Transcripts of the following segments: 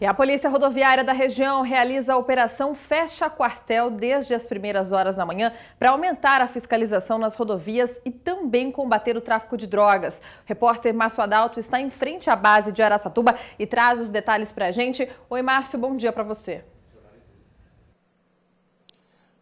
E a Polícia Rodoviária da região realiza a operação Fecha Quartel desde as primeiras horas da manhã para aumentar a fiscalização nas rodovias e também combater o tráfico de drogas. O repórter Márcio Adalto está em frente à base de Araçatuba e traz os detalhes para a gente. Oi, Márcio, bom dia para você.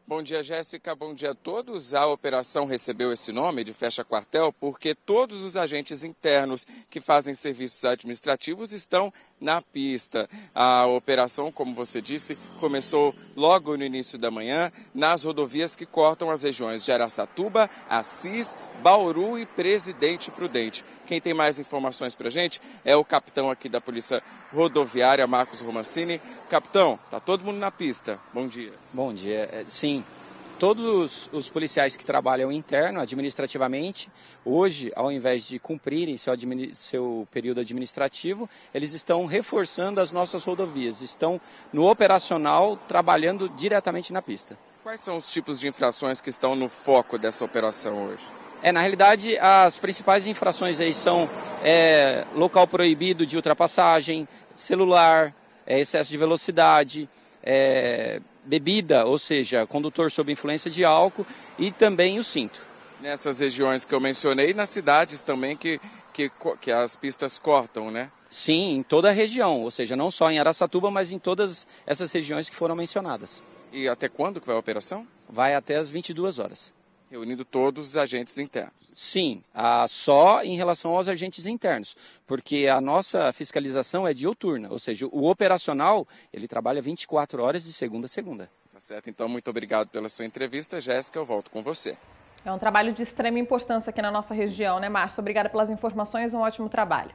Bom dia, Jéssica. Bom dia a todos. A operação recebeu esse nome de fecha quartel porque todos os agentes internos que fazem serviços administrativos estão na pista. A operação, como você disse, começou logo no início da manhã nas rodovias que cortam as regiões de Araçatuba, Assis, Bauru e Presidente Prudente. Quem tem mais informações para gente é o capitão aqui da Polícia Rodoviária, Marcos Romancini. Capitão, tá todo mundo na pista. Bom dia. Bom dia. É, sim, Todos os policiais que trabalham interno, administrativamente, hoje, ao invés de cumprirem seu, seu, período administrativo, eles estão reforçando as nossas rodovias, estão no operacional trabalhando diretamente na pista. Quais são os tipos de infrações que estão no foco dessa operação hoje? É, na realidade, as principais infrações aí são é, local proibido de ultrapassagem, celular, é, excesso de velocidade, é, bebida, ou seja, condutor sob influência de álcool e também o cinto. Nessas regiões que eu mencionei, nas cidades também que, que, que as pistas cortam, né? Sim, em toda a região, ou seja, não só em Araçatuba, mas em todas essas regiões que foram mencionadas. E até quando que vai a operação? Vai até as 22 horas reunindo todos os agentes internos. Sim, só em relação aos agentes internos, porque a nossa fiscalização é diuturna, ou seja, o operacional ele trabalha 24 horas de segunda a segunda. Tá certo, então muito obrigado pela sua entrevista, Jéssica, eu volto com você. É um trabalho de extrema importância aqui na nossa região, né, Márcio? Obrigada pelas informações, um ótimo trabalho.